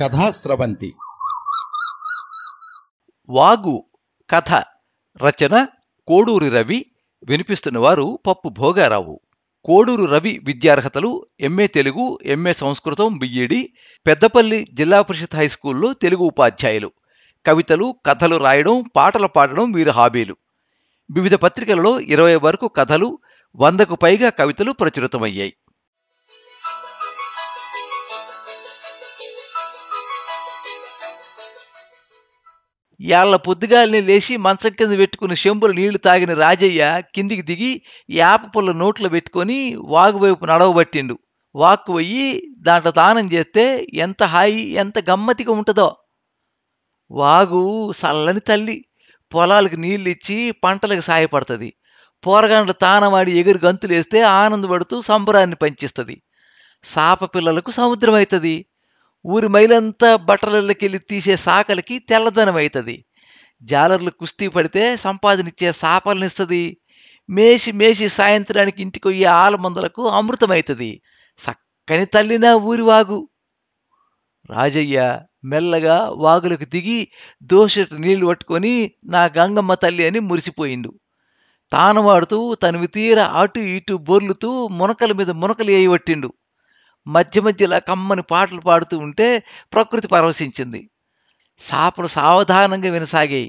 కథాస్రవంతి వాగు కథ రచన కోడూరి రవి వినిపిస్తున్నవారు పప్పు భోగారావు కోడూరు రవి విద్యార్హతలు ఎంఏ తెలుగు ఎంఏ సంస్కృతం బిఈడి పెద్దపల్లి జిల్లా పరిషత్ హైస్కూల్లో తెలుగు ఉపాధ్యాయులు కవితలు కథలు రాయడం పాటలు పాడడం వీరి హాబీలు వివిధ పత్రికలలో ఇరవై వరకు కథలు వందకు పైగా కవితలు ప్రచురితమయ్యాయి యాళ్ళ పొద్దుగాలిని లేచి మంచం కింద పెట్టుకుని శంభులు నీళ్లు తాగిన రాజయ్య కిందికి దిగి యాప పుల్ల నోట్లో పెట్టుకొని వాగువైపు నడవబట్టిండు వాక్కు పోయి దాంట్లో దానం చేస్తే ఎంత హాయి ఎంత గమ్మతిగా ఉంటుందో వాగు చల్లని తల్లి పొలాలకు నీళ్ళు ఇచ్చి పంటలకు సాయపడుతుంది పోరగాండ్ల తానవాడి ఎగురు గంతులేస్తే ఆనందపడుతూ సంబరాన్ని పంచిస్తుంది సాప పిల్లలకు సముద్రం అవుతుంది ఊరి మైలంతా బట్టలకెళ్ళి తీసే సాకలకి తెల్లదనం అవుతుంది జాలర్లు కుస్తీ పడితే సంపాదనిచ్చే సాపలనిస్తుంది మేసి మేసి సాయంత్రానికి ఇంటికి అయ్యే ఆలమందలకు అమృతమవుతుంది చక్కని తల్లినా ఊరి వాగు రాజయ్య మెల్లగా వాగులకు దిగి దోషట నీళ్లు పట్టుకొని నా గంగమ్మ తల్లి అని మురిసిపోయిండు తాను వాడుతూ తనవి తీర అటు ఇటు బొర్లుతూ మునకల మీద మునకలు వేయబట్టిండు మధ్య మధ్యలో కమ్మని పాటలు పాడుతూ ఉంటే ప్రకృతి పరవశించింది సాపలు సావధానంగా వినసాగాయి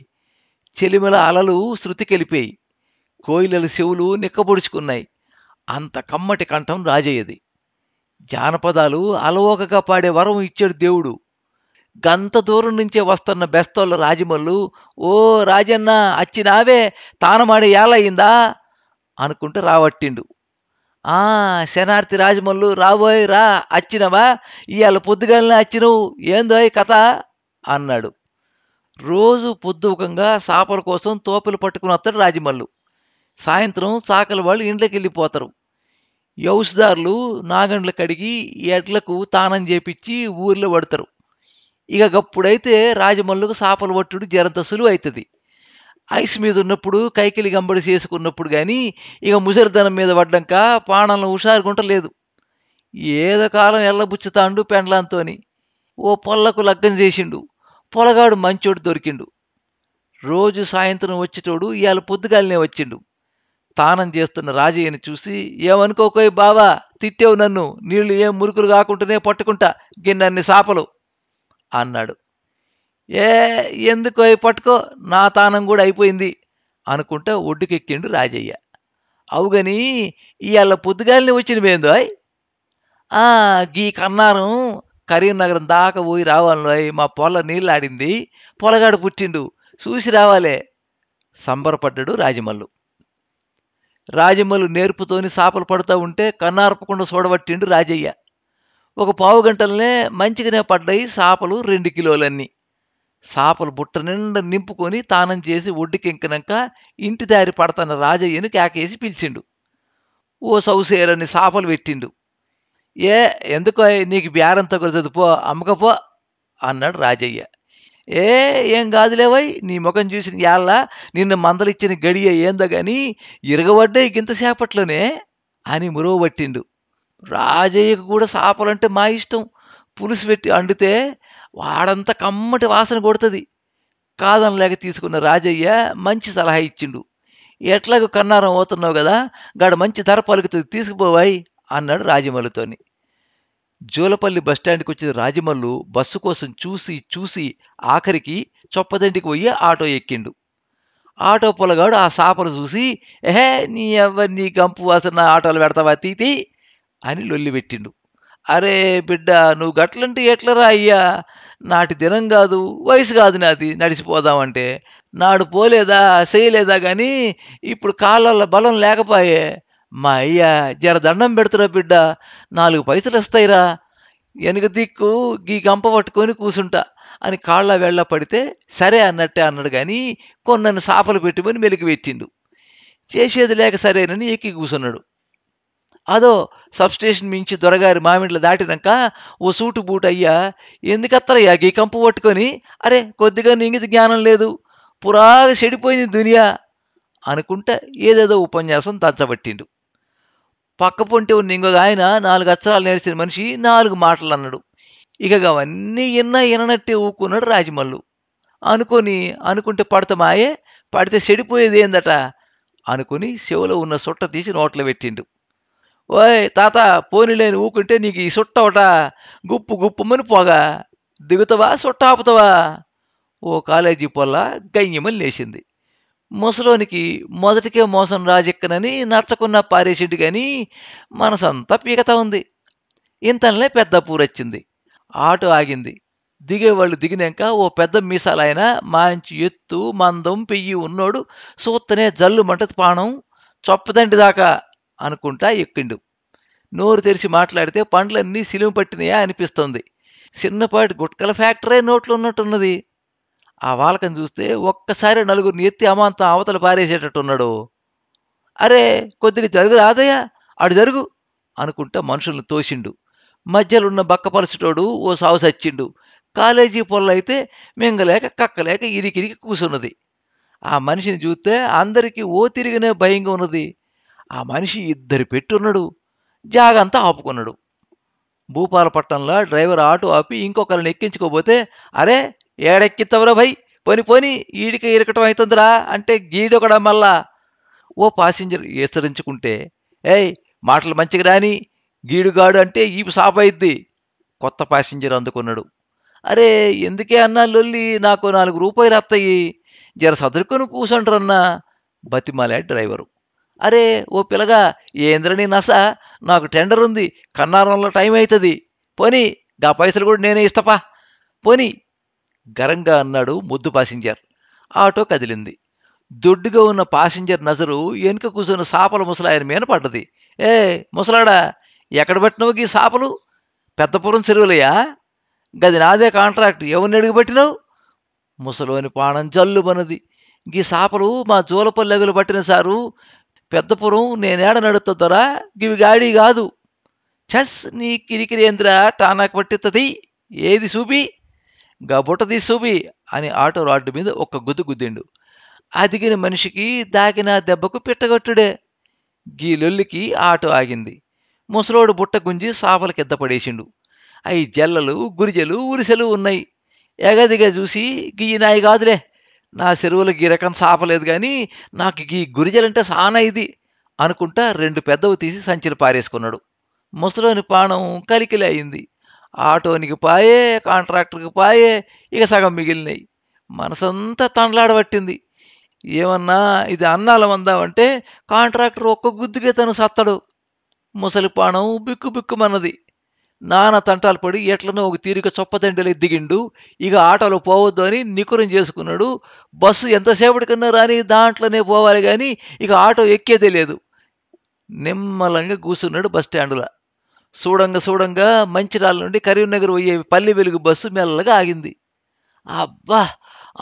చెలిమల అలలు శృతికెలిపాయి కోయిలల శివులు నిక్కబొడుచుకున్నాయి అంత కమ్మటి కంఠం రాజయ్యది జానపదాలు అలవోకగా పాడే వరం ఇచ్చాడు దేవుడు గంత దూరం నుంచే వస్తున్న బెస్తోళ్ళ రాజమల్లు ఓ రాజన్న అచ్చినావే తానమాడే ఏలయ్యిందా అనుకుంటూ రావట్టిండు శనార్తి రాజమల్లు రాబోయ్ రా అచ్చినవా ఇవాళ పొద్దుగాలనే అచ్చినవు ఏందో కథ అన్నాడు రోజు పొద్దుకంగా సాపల కోసం తోపులు పట్టుకుని వస్తాడు రాజమల్లు సాయంత్రం చాకలి వాళ్ళు ఇండ్లకి వెళ్ళిపోతారు యౌసుదారులు నాగండ్లు కడిగి ఎడ్లకు తానం చేపించి ఊర్లో పడతారు ఇక గప్పుడైతే రాజమల్లుకు చేపలు పట్టుడు జరంత సులువు అవుతుంది ఐస్ మీద ఉన్నప్పుడు కైకిలి గంబడి చేసుకున్నప్పుడు కానీ ఇక ముజర్దనం మీద పడ్డాక పాణంలో హుషారుకుంటలేదు ఏదో కాలం ఎల్లబుచ్చుతాండు పెండ్లాంతోని ఓ పొల్లకు లగ్గం చేసిండు పొలగాడు మంచోడు దొరికిండు రోజు సాయంత్రం వచ్చేటోడు ఇవాళ పొద్దుగాలనే వచ్చిండు తానం చేస్తున్న రాజయ్యని చూసి ఏమనుకోకోయ్ బావా తిట్టేవు నన్ను నీళ్లు ఏం మురుకులు కాకుండానే పట్టుకుంటా గిన్నన్ని సాపలు అన్నాడు ఏ ఎందుకు పట్టుకో నా తానం కూడా అయిపోయింది అనుకుంటే ఒడ్డుకెక్కిండు రాజయ్య అవుగని ఇవాళ పొద్దుగాలిని వచ్చిన మేందోయ్ గీ కన్నారం కరీంనగరం దాకా పోయి రావాలి మా పొల ఆడింది పొలగాడు పుట్టిండు చూసి రావాలే సంబరపడ్డాడు రాజమల్లు రాజమల్లు నేర్పుతోని సాపలు పడుతూ ఉంటే కన్నారపకుండా చూడబట్టిండు రాజయ్య ఒక పావు గంటలనే మంచిగానే పడ్డాయి సాపలు రెండు కిలోలన్నీ సాపలు బుట్ట నిండా నింపుకొని తానం చేసి ఒడ్డుకెంకినాక ఇంటి దారి పడతన్న రాజయ్యను కేకేసి పిలిచిండు ఓ సౌసేరని సాపలు పెట్టిండు ఏ ఎందుకో నీకు బేరం తగులుతుంది పో అమ్మకపో అన్నాడు రాజయ్య ఏ ఏం కాదులేవై నీ ముఖం చూసిన యాళ్ళ నిన్ను మందలిచ్చిన గడియ ఏందో గాని ఇరగబడ్డే ఇంతసేపట్లోనే అని మురువబట్టిండు రాజయ్యకు కూడా సాపలంటే మా ఇష్టం పులుసు పెట్టి అండితే వాడంతా కమ్మటి వాసన కొడుతుంది కాదనలేక తీసుకున్న రాజయ్య మంచి సలహా ఇచ్చిండు ఎట్లాగో కన్నారం అవుతున్నావు కదా గాడ మంచి ధర పలుకుతుంది తీసుకుపోవాయి అన్నాడు రాజమల్లుతోని జూలపల్లి బస్టాండ్కి వచ్చిన రాజమల్లు బస్సు కోసం చూసి చూసి ఆఖరికి చొప్పదండికి పోయి ఆటో ఎక్కిండు ఆటో పొలగాడు ఆ సాపను చూసి ఎహే నీ ఎవరి నీ గంపు వాసన ఆటోలు పెడతావా తీతి అని లొల్లి పెట్టిండు అరే బిడ్డ నువ్వు గట్లంటే ఎట్లరా అయ్యా నాటి దినం కాదు వయసు కాదు నాది నడిచిపోదామంటే నాడు పోలేదా చేయలేదా కానీ ఇప్పుడు కాళ్ళ బలం లేకపోయే మా అయ్య జర దండం పెడుతురా బిడ్డ నాలుగు పైసలు వస్తాయిరా వెనుక దిక్కు గీ గంప పట్టుకొని కూసుంటా అని కాళ్ళ వెళ్ళ పడితే సరే అన్నట్టే అన్నాడు కానీ కొన్నన్ను సాపలు పెట్టుకొని మెలికి పెట్టిండు చేసేది లేక సరేనని ఎక్కి కూసున్నాడు అదో సబ్స్టేషన్ మించి దొరగారి మామిడిలు దాటినాక ఓ సూటు బూట్ అయ్యా ఎందుకత్తరయ్యా గీ కంపు పట్టుకొని అరే కొద్దిగా నీకు జ్ఞానం లేదు పురాగ చెడిపోయింది దునియా అనుకుంటే ఏదేదో ఉపన్యాసం తంచబట్టిండు పక్క పొంటి ఉన్న ఇంకొక ఆయన నాలుగు అక్షరాలు నేర్చిన మనిషి నాలుగు మాటలు అన్నాడు ఇక అవన్నీ ఇన్న ఇననట్టే ఊకున్నాడు రాజమల్లు అనుకొని అనుకుంటే పడతామాయే పడితే చెడిపోయేది ఏందట అనుకుని శివలో ఉన్న సుట్ట తీసి నోట్లో పెట్టిండు ఓయ్ తాత పోనీలేని ఊకుంటే నీకు ఈ సుట్టవట గుప్పు గుప్పుమని పోగా దిగుతావా సుట్ట ఆపుతావా ఓ కాలేజీ పొల్ల గయ్యమని లేచింది ముసలోనికి మొదటికే మోసం రాజెక్కనని నచ్చకున్న పారేసిడ్డు కానీ మనసంతా పీకత ఉంది ఇంతలనే పెద్ద పూరొచ్చింది ఆటో ఆగింది దిగేవాళ్ళు దిగినాక ఓ పెద్ద మీసాలైన మంచి ఎత్తు మందం పెయ్యి ఉన్నోడు సూత్తనే మంటది పాణం చొప్పదండి దాకా అనుకుంటా ఎక్కిండు నోరు తెరిచి మాట్లాడితే పండ్లన్నీ సిలుము పట్టినాయా అనిపిస్తుంది చిన్నపాటి గుట్కల ఫ్యాక్టరీ నోట్లో ఉన్నట్టున్నది ఆ వాలకం చూస్తే ఒక్కసారి నలుగురిని ఎత్తి అమాంతం అవతల పారేసేటట్టున్నాడు అరే కొద్దిగా జరుగు రాదయ్యా ఆడు జరుగు అనుకుంటా మనుషులను తోసిండు బక్క బక్కపరచుటోడు ఓ సాగు సచ్చిండు కాలేజీ పొల్లైతే మింగలేక కక్కలేక ఇరికిరికి కూసున్నది ఆ మనిషిని చూస్తే అందరికీ ఓ తిరిగినే భయంగా ఉన్నది ఆ మనిషి ఇద్దరు పెట్టున్నాడు జాగంతా ఆపుకున్నాడు భూపాలపట్నంలో డ్రైవర్ ఆటో ఆపి ఇంకొకరిని ఎక్కించుకోబోతే అరే ఏడెక్కిత్తవరా భయ్ పోని పోని ఈడిక ఇరకటం అవుతుందిరా అంటే గీడొకడా మళ్ళా ఓ పాసింజర్ హెచ్చరించుకుంటే ఏయ్ మాటలు మంచిగా రాని గీడుగాడు అంటే ఈపు సాపయిద్ది కొత్త పాసింజర్ అందుకున్నాడు అరే ఎందుకే అన్నా లొల్లి నాకు నాలుగు రూపాయలు వస్తాయి జర సదురుకొని కూసండ్రన్నా బతిమాలే డ్రైవరు అరే ఓ పిల్లగా ఏంద్రని నీ నస నాకు టెండర్ ఉంది కన్నారంలో టైం అవుతుంది పోని గా పైసలు కూడా నేనే ఇస్తపా పోని గరంగా అన్నాడు ముద్దు పాసింజర్ ఆటో కదిలింది దొడ్డుగా ఉన్న పాసింజర్ నజరు వెనుక కూర్చున్న సాపల ముసలాయన మీద పడ్డది ఏ ముసలాడా ఎక్కడ పెట్టినవు ఈ సాపలు పెద్దపురం చెరువులయ్యా గది నాదే కాంట్రాక్ట్ ఎవరిని అడుగుపెట్టినావు ముసలోని పాణం జల్లుబనది ఈ సాపలు మా జోలపల్లెగులు పట్టిన సారు పెద్దపురం నేనేడ నడుతుందరా గివి గాడి కాదు చస్ నీ కిరికిరి కిరికిరేంద్ర టానాకు పట్టిస్తుంది ఏది సూపి గబుటది సూపి అని ఆటో రాడ్డు మీద ఒక్క గుద్దు గుద్దిండు అదిగిన మనిషికి దాగిన దెబ్బకు పిట్టగొట్టుడే గీ లొల్లికి ఆటో ఆగింది ముసలోడు బుట్ట గుంజి సాపల కింద పడేసిండు అవి జల్లలు గురిజలు ఉరిసెలు ఉన్నాయి ఎగదిగా చూసి గియ్యి నాయి కాదులే నా చెరువులకి ఈ రకం సాపలేదు కానీ నాకు ఈ గురిజలంటే సానా ఇది అనుకుంటా రెండు పెద్దవి తీసి సంచిలు పారేసుకున్నాడు ముసలోని పాణం కలికిలి అయింది ఆటోనికి పాయే కాంట్రాక్టర్కి పాయే ఇక సగం మిగిలినాయి మనసంతా తండ్లాడబట్టింది ఏమన్నా ఇది అన్నాలం అందామంటే కాంట్రాక్టర్ ఒక్క గుద్దుకే తను సత్తడు పాణం బిక్కు బిక్కుమన్నది నాన్న తంటాలు పడి ఎట్లనో ఒక తీరిక చొప్పదండలు దిగిండు ఇక ఆటోలో పోవద్దు అని నికురం చేసుకున్నాడు బస్సు ఎంతసేపటికన్నా రాని దాంట్లోనే పోవాలి కానీ ఇక ఆటో ఎక్కేదే లేదు నిమ్మలంగా కూర్చున్నాడు బస్ స్టాండ్లో చూడంగా చూడంగా మంచిరాల నుండి కరీంనగర్ పోయే పల్లె వెలుగు బస్సు మెల్లగా ఆగింది అబ్బా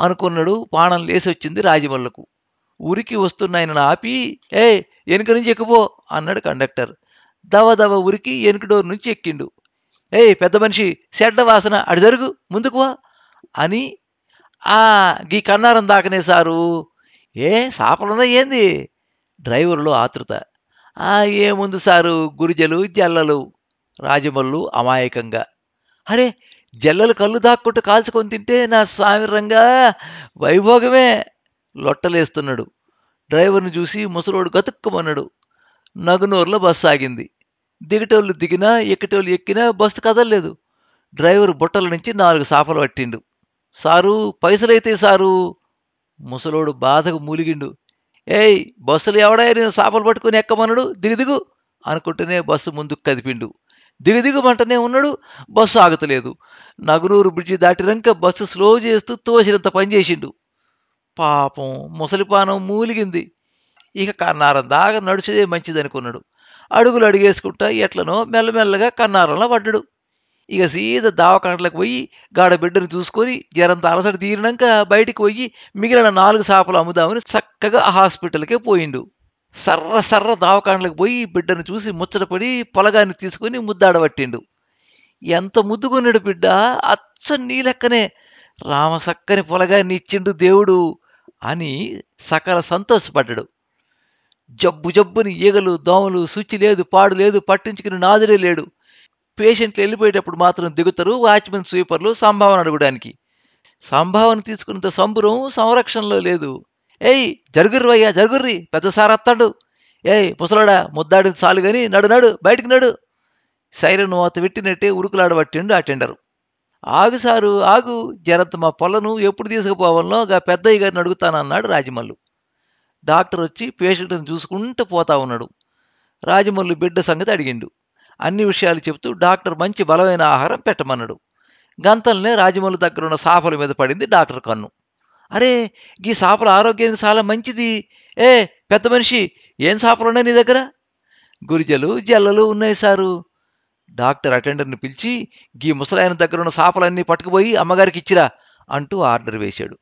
అనుకున్నాడు పాణం లేసి వచ్చింది రాజమల్లకు ఉరికి ఆయన ఆపి ఏ వెనుక నుంచి ఎక్కుపో అన్నాడు కండక్టర్ దవ దవ ఉరికి వెనుక డోర్ నుంచి ఎక్కిండు ఏయ్ పెద్ద మనిషి చెడ్డ వాసన అడి జరుగు ముందుకువా అని ఆ గీ కన్నారం దాకనేసారు ఏ సాపలున్నా ఏంది డ్రైవర్లో ఆతృత ఏముంది సారు గురిజలు జల్లలు రాజమల్లు అమాయకంగా అరే జల్లలు కళ్ళు దాక్కుంటూ కాల్చుకొని తింటే నా స్వామి రంగా వైభోగమే లొట్టలేస్తున్నాడు డ్రైవర్ని చూసి ముసలోడు గతుక్కుమన్నాడు నగునూరులో బస్సు ఆగింది దిగటోళ్ళు దిగినా ఎక్కటోళ్ళు ఎక్కినా బస్సు కదలలేదు డ్రైవర్ బుట్టల నుంచి నాలుగు సాపలు పట్టిండు సారు పైసలైతే సారు ముసలోడు బాధకు మూలిగిండు ఏయ్ బస్సులు ఎవడా నేను సాపలు పట్టుకుని ఎక్కమనడు దిగు దిగు అనుకుంటేనే బస్సు ముందుకు కదిపిండు దిగు దిగుమంటనే ఉన్నాడు బస్సు ఆగతలేదు నగరూరు బ్రిడ్జి దాటినాక బస్సు స్లో చేస్తూ తోసినంత పనిచేసిండు పాపం ముసలిపానం మూలిగింది ఇక కన్నారం దాకా నడిచేదే మంచిదనుకున్నాడు అడుగులు అడిగేసుకుంటా ఎట్లనో మెల్లమెల్లగా కన్నారంలో పడ్డాడు ఇక సీదా దావకాంట్లకు పోయి గాడ బిడ్డను చూసుకొని జరంత అలసట తీరినాక బయటికి పోయి మిగిలిన నాలుగు చేపలు అమ్ముదామని చక్కగా హాస్పిటల్కే పోయిండు సర్ర సర్ర దావకాండ్లకు పోయి బిడ్డను చూసి ముచ్చటపడి పొలగాన్ని తీసుకుని ముద్దాడబట్టిండు ఎంత ముద్దుకున్నాడు బిడ్డ అచ్చ నీలెక్కనే రామసక్కని పొలగాన్ని ఇచ్చిండు దేవుడు అని సకల సంతోషపడ్డాడు జబ్బు జబ్బుని ఈగలు దోమలు శుచి లేదు పాడు లేదు పట్టించుకుని నాదురే లేడు పేషెంట్లు వెళ్ళిపోయేటప్పుడు మాత్రం దిగుతారు వాచ్మెన్ స్వీపర్లు సంభావన అడగడానికి సంభావన తీసుకున్నంత సంబురం సంరక్షణలో లేదు ఏయ్ జరుగుర్రయ్యా జరుగుర్రి పెద్ద సార్ అత్తాడు ఏయ్ ముసలాడా ముద్దాడి చాలు గాని నడు నడు బయటికి నడు సైరన్ అత పెట్టినట్టే ఉరుకులాడబట్టిండు ఆ టెండరు ఆగు సారు ఆగు జరంత మా పొలను ఎప్పుడు తీసుకుపోవాలనో గా పెద్దయ్య గారిని అడుగుతానన్నాడు రాజమల్లు డాక్టర్ వచ్చి పేషెంట్ని చూసుకుంటూ పోతా ఉన్నాడు రాజమౌళి బిడ్డ సంగతి అడిగిండు అన్ని విషయాలు చెబుతూ డాక్టర్ మంచి బలమైన ఆహారం పెట్టమన్నాడు గంతల్నే రాజమౌళి దగ్గర ఉన్న సాఫల మీద పడింది డాక్టర్ కన్ను అరే ఈ సాపల ఆరోగ్యానికి చాలా మంచిది ఏ పెద్ద మనిషి ఏం సాపలు ఉన్నాయి నీ దగ్గర గురిజలు జల్లలు ఉన్నాయి సారు డాక్టర్ అటెండర్ని పిలిచి గీ ముసలాయన దగ్గర ఉన్న సాపలన్నీ పట్టుకుపోయి అమ్మగారికి ఇచ్చిరా అంటూ ఆర్డర్ వేశాడు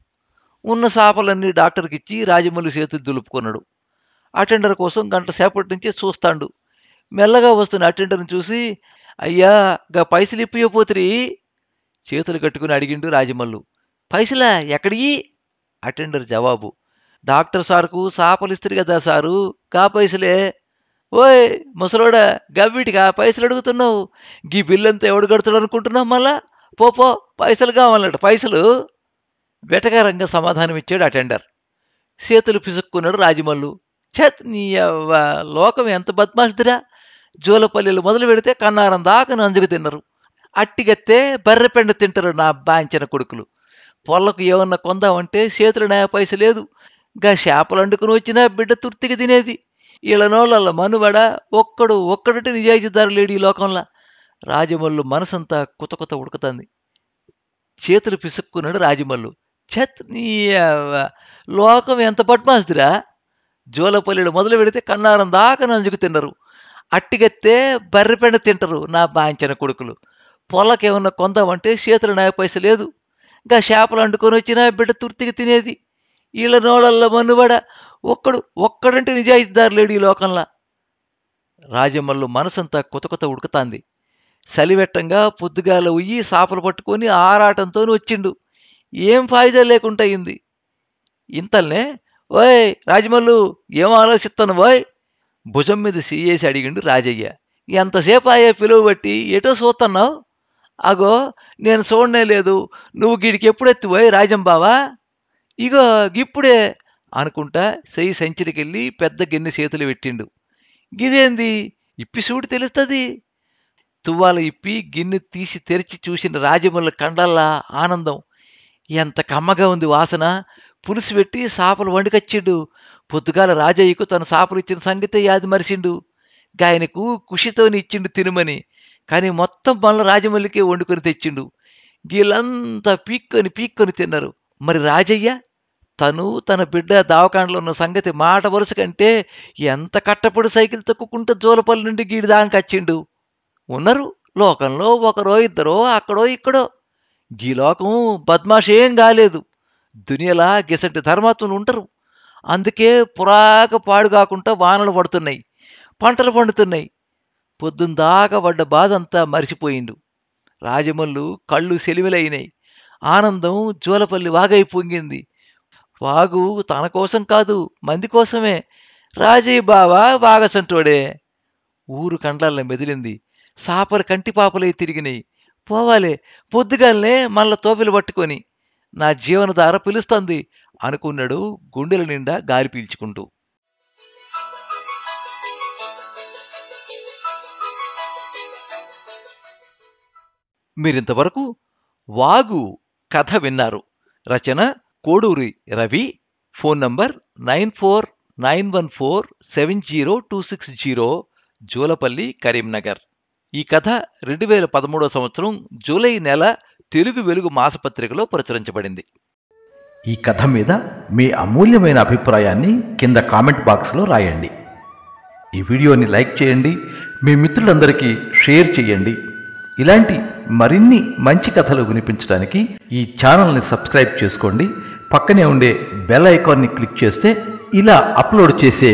ఉన్న సాపలన్నీ డాక్టర్కి ఇచ్చి రాజమౌళి చేతులు దులుపుకున్నాడు అటెండర్ కోసం గంట సేపటి నుంచి చూస్తాడు మెల్లగా వస్తున్న అటెండర్ని చూసి అయ్యా గా పైసలు ఇప్పియపోతురి చేతులు కట్టుకుని అడిగిండు రాజమల్లు పైసలా ఎక్కడికి అటెండర్ జవాబు డాక్టర్ సార్కు సాపలు ఇస్తారు కదా సారు కా పైసలే ఓయ్ ముసలోడా గవ్విటిగా పైసలు అడుగుతున్నావు గీ బిల్లంతా ఎవడు కడతాడు అనుకుంటున్నావు మళ్ళా పోపో పైసలు కావాలట పైసలు వెటకారంగా సమాధానమిచ్చాడు అటెండర్ చేతులు పిసుక్కున్నాడు రాజమల్లు ఛత్ నీ లోకం ఎంత బద్మాషిదిరా జోలపల్లిలు మొదలు పెడితే కన్నారం దాకా నంజుకు తిన్నారు బర్రె బర్రెపెండ తింటారు నా బాంచిన కొడుకులు పొల్లకు ఏమన్నా కొందామంటే చేతులు నా పైస లేదు గా చేపలు అండుకుని వచ్చినా బిడ్డ తుర్తికి తినేది ఇళ్ళనోళ్ళ మనువడ ఒక్కడు ఒక్కడటి నిజాయితీదారు లేడు ఈ లోకంలో రాజమల్లు మనసంతా కుత కుత ఉడుకుతుంది చేతులు పిసుక్కున్నాడు రాజమల్లు చత్ లోకం ఎంత పట్మాస్తిరా జోలపల్లిడు మొదలు పెడితే కన్నారం దాకా నంజుకు తిన్నరు అట్టిగత్తే బర్రెపెండ తింటారు నా బాంచిన కొడుకులు పొలకేమన్నా కొందామంటే చేతులు నా పైస లేదు ఇంకా చేపలు అండుకొని వచ్చినా బిడ్డ తుర్తికి తినేది వీళ్ళ నోళ్ళల్లో మన్నుబడ ఒక్కడు ఒక్కడంటే నిజాయితీదారు లేడు ఈ లోకంలో రాజమ్మల్లో మనసంతా కొత్త కొత్త ఉడుకుతాంది చలివెట్టంగా పొద్దుగాల ఉయ్యి సాపలు పట్టుకొని ఆరాటంతో వచ్చిండు ఏం ఫాయిదా లేకుండా అయింది ఇంతల్నే ఓయ్ రాజమల్లు ఏం ఆలోచిస్తాను ఓయ్ భుజం మీద సీయేసి అడిగిండు రాజయ్య ఎంతసేపు ఆయే పిలువ బట్టి ఎటో చూస్తున్నావు అగో నేను చూడనే లేదు నువ్వు గీడికి ఎప్పుడెత్తి పోయి రాజం బావా ఇగో గిప్పుడే అనుకుంటా సై సంచిరికి వెళ్ళి పెద్ద గిన్నె చేతులు పెట్టిండు గిదేంది ఇప్పి చూడు తెలుస్తుంది తువ్వాల ఇప్పి గిన్నె తీసి తెరిచి చూసిన రాజముల కండల్లా ఆనందం ఎంత కమ్మగా ఉంది వాసన పులుసు పెట్టి సాపలు వండుకొచ్చిండు పొద్దుగాల రాజయ్యకు తన సాపలు ఇచ్చిన సంగతి యాది మరిచిండు ఆయనకు కుషితోని ఇచ్చిండు తినమని కానీ మొత్తం పనులు రాజమల్లికే వండుకొని తెచ్చిండు వీళ్ళంతా పీక్కొని పీక్కొని తిన్నారు మరి రాజయ్య తను తన బిడ్డ దావకాండలో ఉన్న సంగతి మాట వరుస కంటే ఎంత కట్టపడి సైకిల్ తొక్కుకుంటూ జోలపల్లి నుండి గీడి దాకా వచ్చిండు ఉన్నారు లోకంలో ఒకరో ఇద్దరో అక్కడో ఇక్కడో ఈ లోకం బద్మాషేం కాలేదు దునియలా గిసంటి ధర్మాత్ములు ఉంటారు అందుకే పురాక పాడు కాకుండా వానలు పడుతున్నాయి పంటలు పండుతున్నాయి పొద్దుందాకా పడ్డ బాధ అంతా మరిచిపోయిండు రాజమల్లు కళ్ళు సెలివిలైనాయి ఆనందం జోలపల్లి వాగై పొంగింది వాగు తన కోసం కాదు మంది కోసమే రాజీ బావా వాగసంటోడే ఊరు కండ్లల్లో మెదిలింది సాపర కంటిపాపలై తిరిగినాయి పోవాలి పొద్దుగాలనే మనల తోపిలు పట్టుకొని నా జీవనధార పిలుస్తుంది అనుకున్నాడు గుండెల నిండా గాలి పీల్చుకుంటూ మీరింతవరకు వాగు కథ విన్నారు రచన Koduri Ravi phone number nine four nine one four seven zero two six zero Julapalli Karimnagar ఈ కథ రెండు వేల పదమూడవ సంవత్సరం జూలై నెల తెలుగు వెలుగు మాసపత్రికలో ప్రచురించబడింది ఈ కథ మీద మీ అమూల్యమైన అభిప్రాయాన్ని కింద కామెంట్ బాక్స్లో రాయండి ఈ వీడియోని లైక్ చేయండి మీ మిత్రులందరికీ షేర్ చేయండి ఇలాంటి మరిన్ని మంచి కథలు వినిపించడానికి ఈ ఛానల్ని సబ్స్క్రైబ్ చేసుకోండి పక్కనే ఉండే బెల్ ఐకాన్ని క్లిక్ చేస్తే ఇలా అప్లోడ్ చేసే